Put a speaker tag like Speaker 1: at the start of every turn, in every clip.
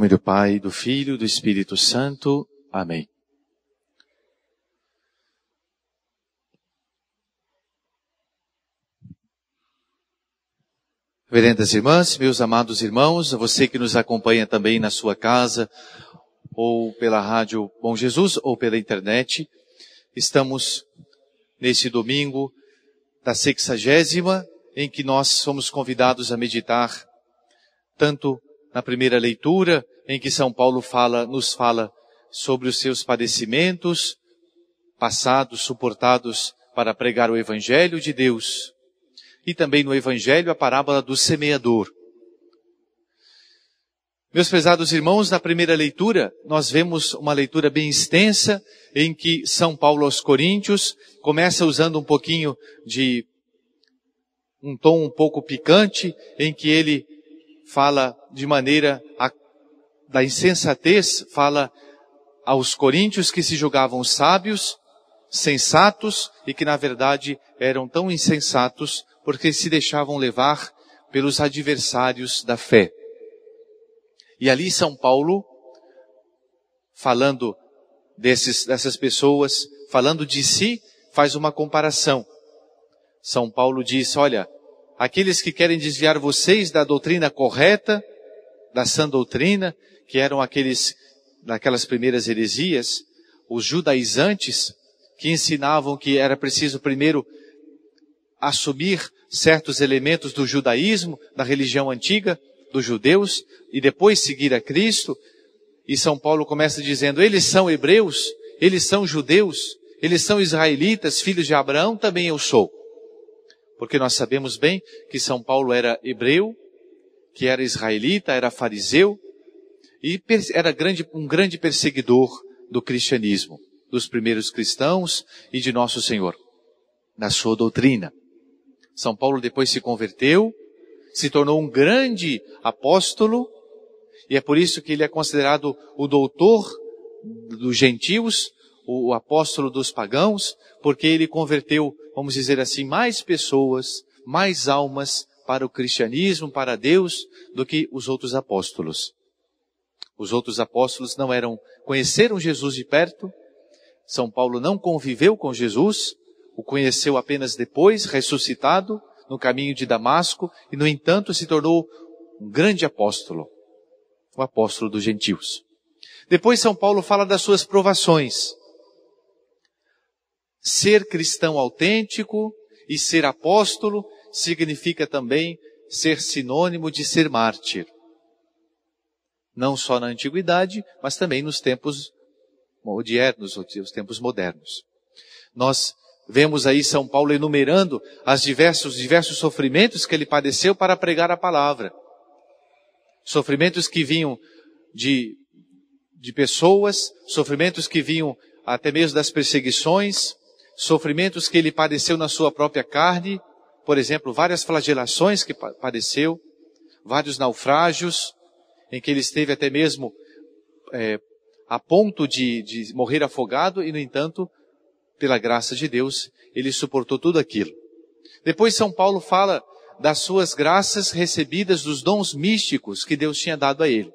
Speaker 1: nome do Pai, do Filho, do Espírito Santo. Amém. Reverendas irmãs, meus amados irmãos, você que nos acompanha também na sua casa, ou pela rádio Bom Jesus, ou pela internet, estamos nesse domingo da sexagésima, em que nós somos convidados a meditar tanto na primeira leitura, em que São Paulo fala, nos fala sobre os seus padecimentos, passados, suportados para pregar o Evangelho de Deus. E também no Evangelho a parábola do semeador. Meus pesados irmãos, na primeira leitura, nós vemos uma leitura bem extensa, em que São Paulo aos Coríntios começa usando um pouquinho de um tom um pouco picante, em que ele fala de maneira a, da insensatez, fala aos coríntios que se julgavam sábios, sensatos e que na verdade eram tão insensatos porque se deixavam levar pelos adversários da fé. E ali São Paulo, falando desses, dessas pessoas, falando de si, faz uma comparação. São Paulo diz, olha, aqueles que querem desviar vocês da doutrina correta, da sã doutrina, que eram aqueles, daquelas primeiras heresias, os judaizantes, que ensinavam que era preciso primeiro assumir certos elementos do judaísmo, da religião antiga, dos judeus, e depois seguir a Cristo. E São Paulo começa dizendo, eles são hebreus, eles são judeus, eles são israelitas, filhos de Abraão, também eu sou porque nós sabemos bem que São Paulo era hebreu, que era israelita, era fariseu e era grande, um grande perseguidor do cristianismo, dos primeiros cristãos e de nosso Senhor, na sua doutrina. São Paulo depois se converteu, se tornou um grande apóstolo e é por isso que ele é considerado o doutor dos gentios, o apóstolo dos pagãos, porque ele converteu, vamos dizer assim, mais pessoas, mais almas para o cristianismo, para Deus, do que os outros apóstolos. Os outros apóstolos não eram, conheceram Jesus de perto, São Paulo não conviveu com Jesus, o conheceu apenas depois, ressuscitado, no caminho de Damasco, e no entanto se tornou um grande apóstolo, o apóstolo dos gentios. Depois São Paulo fala das suas provações, Ser cristão autêntico e ser apóstolo significa também ser sinônimo de ser mártir. Não só na antiguidade, mas também nos tempos modernos, os tempos modernos. Nós vemos aí São Paulo enumerando as diversos, diversos sofrimentos que ele padeceu para pregar a palavra. Sofrimentos que vinham de, de pessoas, sofrimentos que vinham até mesmo das perseguições, sofrimentos que ele padeceu na sua própria carne, por exemplo, várias flagelações que padeceu, vários naufrágios, em que ele esteve até mesmo é, a ponto de, de morrer afogado, e no entanto, pela graça de Deus, ele suportou tudo aquilo. Depois São Paulo fala das suas graças recebidas dos dons místicos que Deus tinha dado a ele.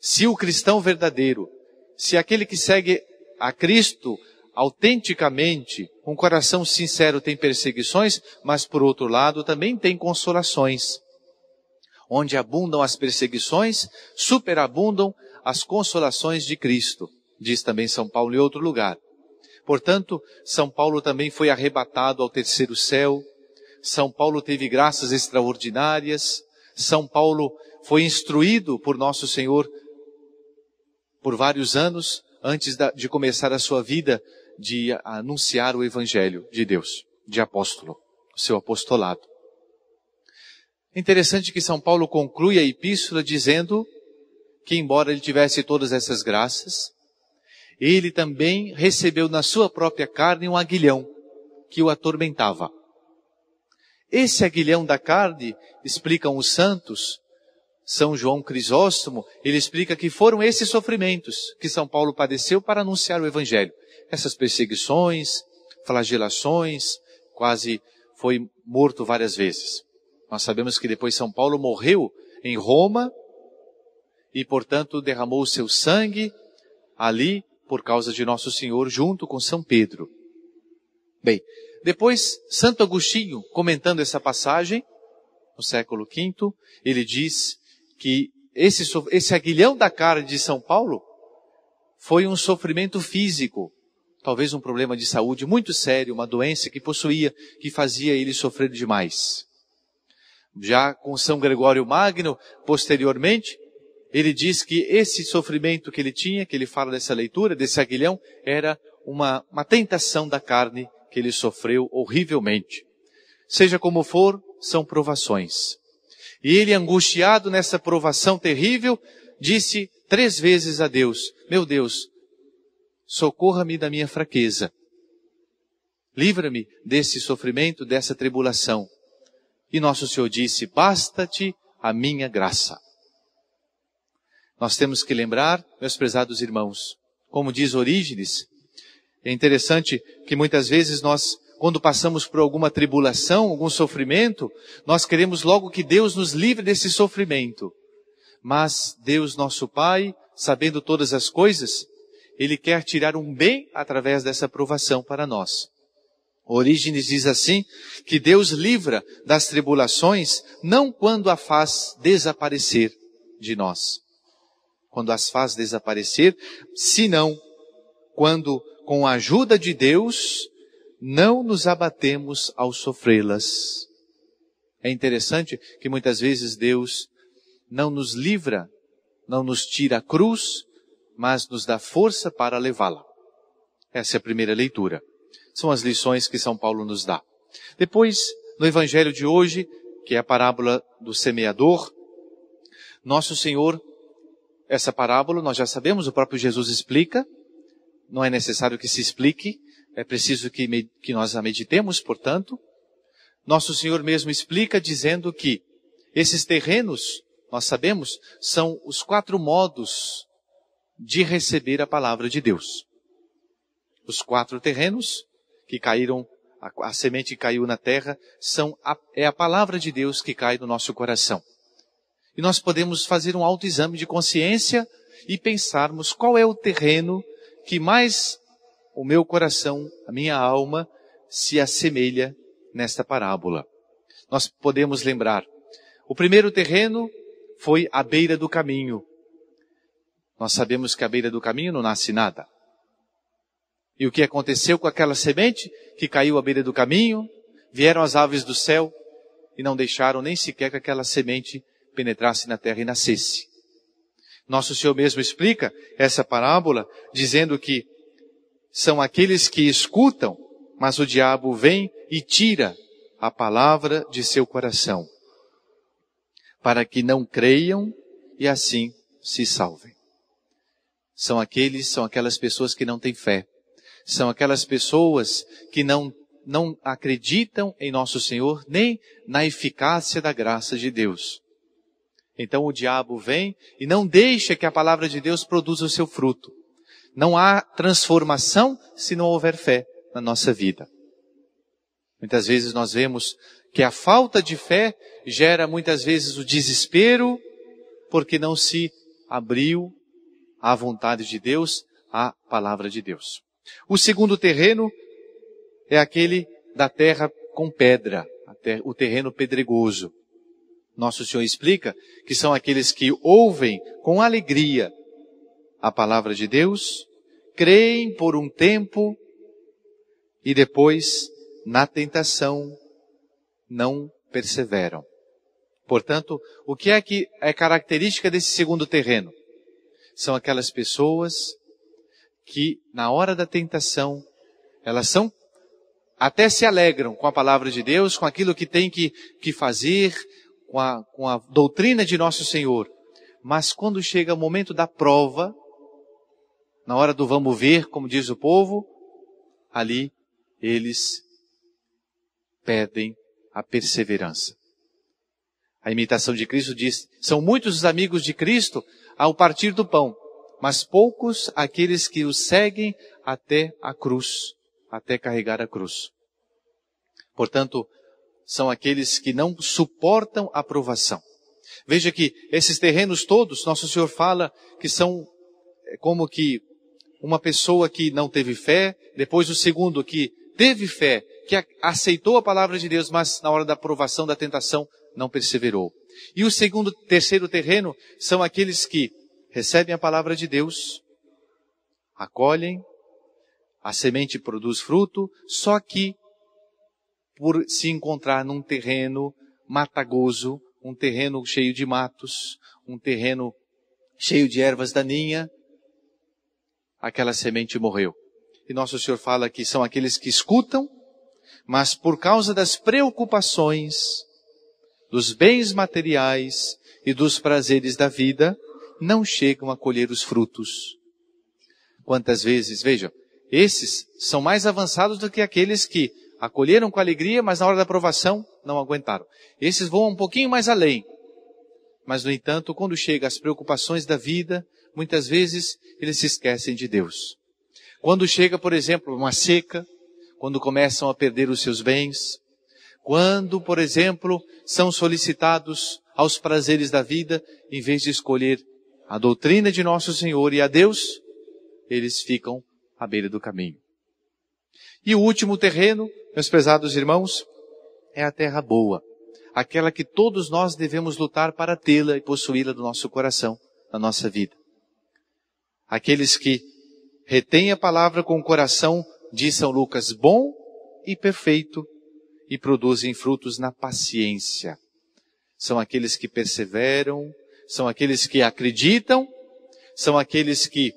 Speaker 1: Se o cristão verdadeiro, se aquele que segue a Cristo autenticamente, com um coração sincero, tem perseguições, mas por outro lado também tem consolações. Onde abundam as perseguições, superabundam as consolações de Cristo, diz também São Paulo em outro lugar. Portanto, São Paulo também foi arrebatado ao terceiro céu, São Paulo teve graças extraordinárias, São Paulo foi instruído por Nosso Senhor por vários anos antes de começar a sua vida de anunciar o evangelho de Deus, de apóstolo, seu apostolado. É interessante que São Paulo conclui a epístola dizendo que embora ele tivesse todas essas graças, ele também recebeu na sua própria carne um aguilhão que o atormentava. Esse aguilhão da carne, explicam os santos, são João Crisóstomo, ele explica que foram esses sofrimentos que São Paulo padeceu para anunciar o Evangelho. Essas perseguições, flagelações, quase foi morto várias vezes. Nós sabemos que depois São Paulo morreu em Roma e, portanto, derramou o seu sangue ali por causa de Nosso Senhor junto com São Pedro. Bem, depois Santo Agostinho, comentando essa passagem, no século V, ele diz que esse, esse aguilhão da cara de São Paulo foi um sofrimento físico, talvez um problema de saúde muito sério, uma doença que possuía, que fazia ele sofrer demais. Já com São Gregório Magno, posteriormente, ele diz que esse sofrimento que ele tinha, que ele fala dessa leitura, desse aguilhão, era uma, uma tentação da carne que ele sofreu horrivelmente. Seja como for, são provações. E ele, angustiado nessa provação terrível, disse três vezes a Deus: Meu Deus, socorra-me da minha fraqueza. Livra-me desse sofrimento, dessa tribulação. E nosso Senhor disse: Basta-te a minha graça. Nós temos que lembrar, meus prezados irmãos, como diz Orígenes, é interessante que muitas vezes nós quando passamos por alguma tribulação, algum sofrimento, nós queremos logo que Deus nos livre desse sofrimento. Mas Deus, nosso Pai, sabendo todas as coisas, Ele quer tirar um bem através dessa provação para nós. Orígenes diz assim que Deus livra das tribulações não quando a faz desaparecer de nós, quando as faz desaparecer, senão quando com a ajuda de Deus não nos abatemos ao sofrê-las. É interessante que muitas vezes Deus não nos livra, não nos tira a cruz, mas nos dá força para levá-la. Essa é a primeira leitura. São as lições que São Paulo nos dá. Depois, no Evangelho de hoje, que é a parábola do semeador, Nosso Senhor, essa parábola nós já sabemos, o próprio Jesus explica, não é necessário que se explique, é preciso que, que nós a meditemos, portanto. Nosso Senhor mesmo explica dizendo que esses terrenos, nós sabemos, são os quatro modos de receber a palavra de Deus. Os quatro terrenos que caíram, a, a semente que caiu na terra, são a, é a palavra de Deus que cai no nosso coração. E nós podemos fazer um autoexame de consciência e pensarmos qual é o terreno que mais o meu coração, a minha alma se assemelha nesta parábola. Nós podemos lembrar. O primeiro terreno foi a beira do caminho. Nós sabemos que a beira do caminho não nasce nada. E o que aconteceu com aquela semente que caiu à beira do caminho? Vieram as aves do céu e não deixaram nem sequer que aquela semente penetrasse na terra e nascesse. Nosso Senhor mesmo explica essa parábola dizendo que são aqueles que escutam, mas o diabo vem e tira a palavra de seu coração, para que não creiam e assim se salvem. São aqueles, são aquelas pessoas que não têm fé. São aquelas pessoas que não, não acreditam em nosso Senhor nem na eficácia da graça de Deus. Então o diabo vem e não deixa que a palavra de Deus produza o seu fruto. Não há transformação se não houver fé na nossa vida. Muitas vezes nós vemos que a falta de fé gera muitas vezes o desespero porque não se abriu à vontade de Deus, à palavra de Deus. O segundo terreno é aquele da terra com pedra, o terreno pedregoso. Nosso Senhor explica que são aqueles que ouvem com alegria a palavra de Deus, creem por um tempo e depois, na tentação, não perseveram. Portanto, o que é que é característica desse segundo terreno? São aquelas pessoas que, na hora da tentação, elas são, até se alegram com a palavra de Deus, com aquilo que tem que, que fazer, com a, com a doutrina de nosso Senhor. Mas quando chega o momento da prova, na hora do vamos ver, como diz o povo, ali eles pedem a perseverança. A imitação de Cristo diz: são muitos os amigos de Cristo ao partir do pão, mas poucos aqueles que o seguem até a cruz, até carregar a cruz. Portanto, são aqueles que não suportam a provação. Veja que esses terrenos todos, nosso Senhor fala que são é, como que uma pessoa que não teve fé, depois o segundo que teve fé, que aceitou a palavra de Deus, mas na hora da provação, da tentação, não perseverou. E o segundo, terceiro terreno são aqueles que recebem a palavra de Deus, acolhem, a semente produz fruto, só que por se encontrar num terreno matagoso, um terreno cheio de matos, um terreno cheio de ervas daninha, aquela semente morreu. E nosso Senhor fala que são aqueles que escutam, mas por causa das preocupações, dos bens materiais e dos prazeres da vida, não chegam a colher os frutos. Quantas vezes, vejam, esses são mais avançados do que aqueles que acolheram com alegria, mas na hora da aprovação não aguentaram. Esses voam um pouquinho mais além. Mas, no entanto, quando chega às preocupações da vida, muitas vezes eles se esquecem de Deus. Quando chega, por exemplo, uma seca, quando começam a perder os seus bens, quando, por exemplo, são solicitados aos prazeres da vida, em vez de escolher a doutrina de nosso Senhor e a Deus, eles ficam à beira do caminho. E o último terreno, meus pesados irmãos, é a terra boa, aquela que todos nós devemos lutar para tê-la e possuí-la do nosso coração, da nossa vida. Aqueles que retêm a palavra com o coração, diz São Lucas, bom e perfeito, e produzem frutos na paciência. São aqueles que perseveram, são aqueles que acreditam, são aqueles que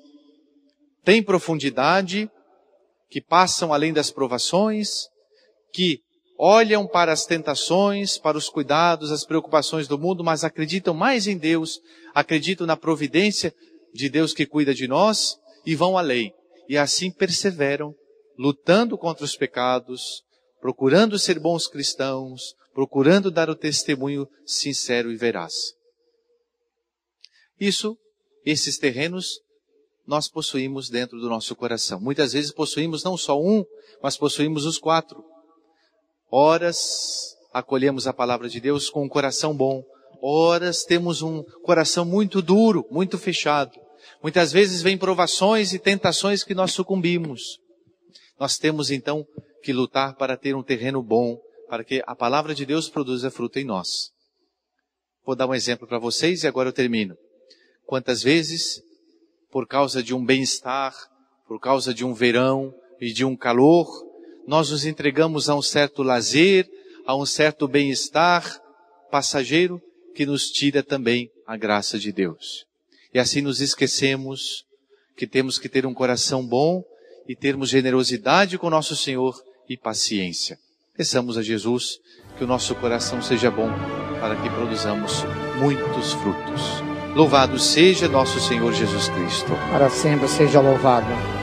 Speaker 1: têm profundidade, que passam além das provações, que olham para as tentações, para os cuidados, as preocupações do mundo, mas acreditam mais em Deus, acreditam na providência de Deus que cuida de nós e vão além. lei. E assim perseveram, lutando contra os pecados, procurando ser bons cristãos, procurando dar o testemunho sincero e veraz. Isso, esses terrenos, nós possuímos dentro do nosso coração. Muitas vezes possuímos não só um, mas possuímos os quatro. Horas acolhemos a palavra de Deus com um coração bom, horas temos um coração muito duro, muito fechado. Muitas vezes vem provações e tentações que nós sucumbimos. Nós temos então que lutar para ter um terreno bom, para que a palavra de Deus produza fruto em nós. Vou dar um exemplo para vocês e agora eu termino. Quantas vezes, por causa de um bem-estar, por causa de um verão e de um calor, nós nos entregamos a um certo lazer, a um certo bem-estar passageiro que nos tira também a graça de Deus. E assim nos esquecemos que temos que ter um coração bom e termos generosidade com nosso Senhor e paciência. Peçamos a Jesus que o nosso coração seja bom para que produzamos muitos frutos. Louvado seja nosso Senhor Jesus Cristo. Para sempre seja louvado.